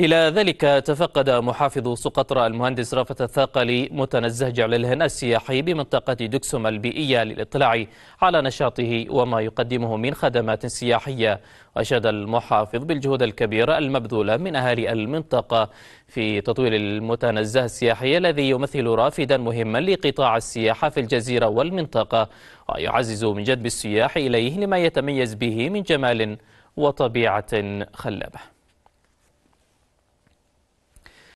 إلى ذلك تفقد محافظ سقطرى المهندس رافت الثاقلي متنزه جعللهن السياحي بمنطقة دكسوم البيئية للاطلاع على نشاطه وما يقدمه من خدمات سياحية أشاد المحافظ بالجهود الكبيرة المبذولة من أهالي المنطقة في تطوير المتنزه السياحي الذي يمثل رافدا مهما لقطاع السياحة في الجزيرة والمنطقة ويعزز من جذب السياح إليه لما يتميز به من جمال وطبيعة خلابة